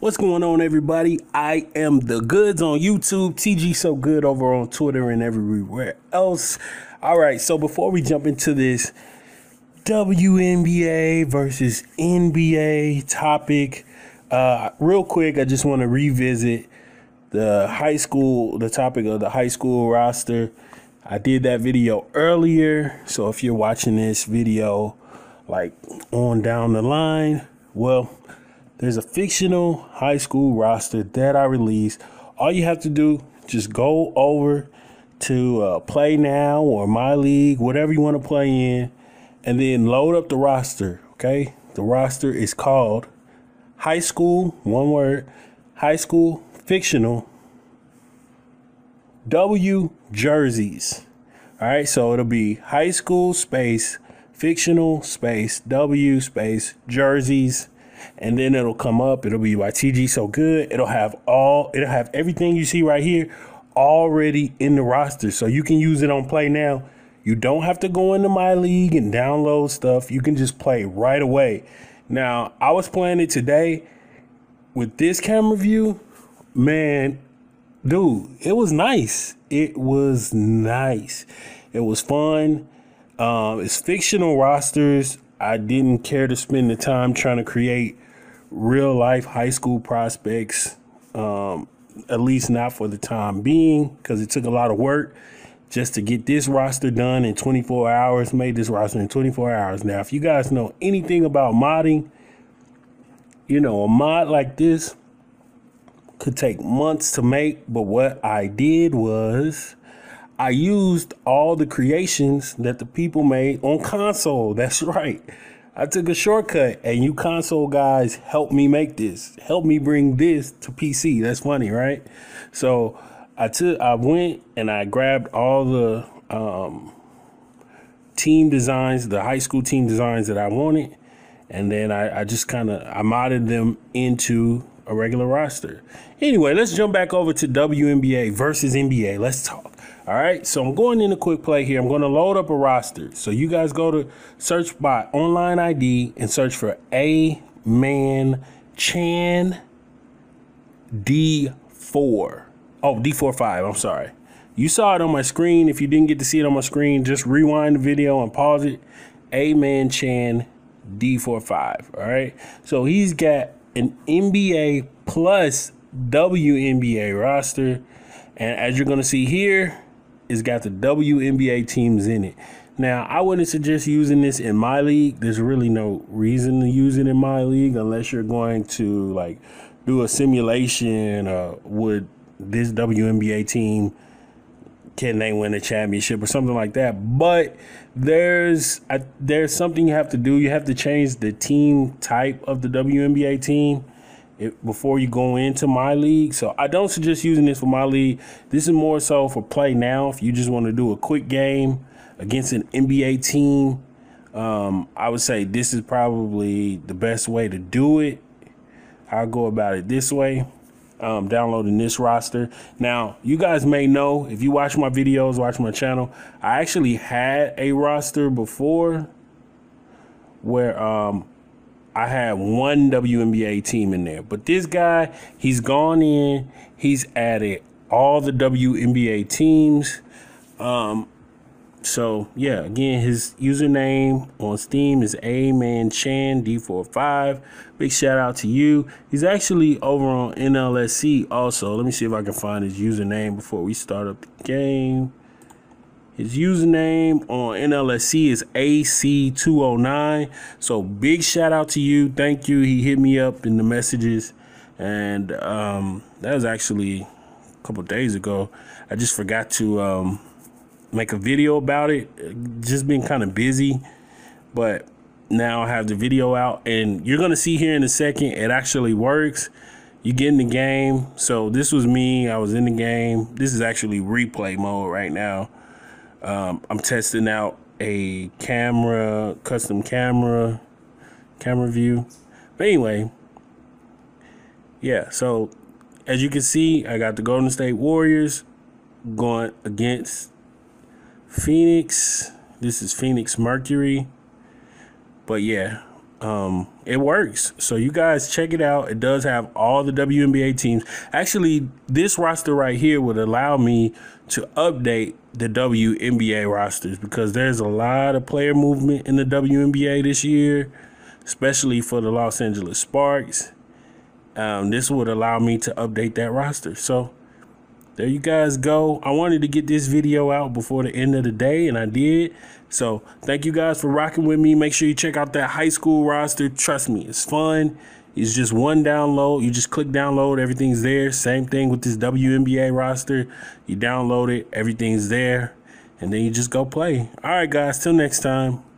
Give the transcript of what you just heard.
What's going on, everybody? I am the goods on YouTube, TG So Good over on Twitter and everywhere else. All right, so before we jump into this WNBA versus NBA topic, uh, real quick, I just want to revisit the high school, the topic of the high school roster. I did that video earlier, so if you're watching this video like on down the line, well, there's a fictional high school roster that I released. All you have to do, just go over to uh, Play Now or My League, whatever you want to play in, and then load up the roster. Okay, the roster is called High School, one word, High School Fictional W Jerseys. All right, so it'll be high school space, fictional space, W space, jerseys and then it'll come up. It'll be like TG so good. It'll have all. It'll have everything you see right here already in the roster, so you can use it on play now. You don't have to go into my league and download stuff. You can just play right away. Now I was playing it today with this camera view. Man, dude, it was nice. It was nice. It was fun. Um, it's fictional rosters. I didn't care to spend the time trying to create real life high school prospects, um, at least not for the time being, because it took a lot of work just to get this roster done in 24 hours, made this roster in 24 hours. Now, if you guys know anything about modding, you know, a mod like this could take months to make, but what I did was I used all the creations that the people made on console. That's right. I took a shortcut, and you console guys helped me make this. Help me bring this to PC. That's funny, right? So I took, I went and I grabbed all the um, team designs, the high school team designs that I wanted, and then I, I just kind of I modded them into a regular roster. Anyway, let's jump back over to WNBA versus NBA. Let's talk. All right, so I'm going in a quick play here. I'm going to load up a roster. So you guys go to search by online ID and search for A Man Chan D4. Oh, D45, I'm sorry. You saw it on my screen. If you didn't get to see it on my screen, just rewind the video and pause it. A Man Chan D45. All right, so he's got an NBA plus WNBA roster. And as you're going to see here, it's got the WNBA teams in it. Now, I wouldn't suggest using this in my league. There's really no reason to use it in my league unless you're going to like do a simulation uh, would this WNBA team can they win a championship or something like that. But there's a, there's something you have to do. You have to change the team type of the WNBA team it, before you go into my league. So I don't suggest using this for my league. This is more so for play now. If you just want to do a quick game against an NBA team, um, I would say this is probably the best way to do it. I'll go about it this way. Um, downloading this roster. Now, you guys may know if you watch my videos, watch my channel, I actually had a roster before where um, I had one WNBA team in there. But this guy, he's gone in, he's added all the WNBA teams. Um, so yeah, again, his username on Steam is A Man Chan D45. Big shout out to you. He's actually over on NLSC also. Let me see if I can find his username before we start up the game. His username on NLSC is AC209. So big shout out to you. Thank you. He hit me up in the messages. And um, that was actually a couple days ago. I just forgot to um, make a video about it. Just been kind of busy. But now I have the video out. And you're going to see here in a second, it actually works you get in the game. So this was me. I was in the game. This is actually replay mode right now. Um, I'm testing out a camera, custom camera, camera view. But anyway, yeah, so as you can see, I got the Golden State Warriors going against Phoenix. This is Phoenix Mercury. But yeah, um, it works. So you guys check it out. It does have all the WNBA teams. Actually, this roster right here would allow me to update the WNBA rosters because there's a lot of player movement in the WNBA this year, especially for the Los Angeles Sparks. Um, this would allow me to update that roster. So there you guys go. I wanted to get this video out before the end of the day, and I did. So thank you guys for rocking with me. Make sure you check out that high school roster. Trust me, it's fun. It's just one download. You just click download, everything's there. Same thing with this WNBA roster. You download it, everything's there, and then you just go play. All right, guys, till next time.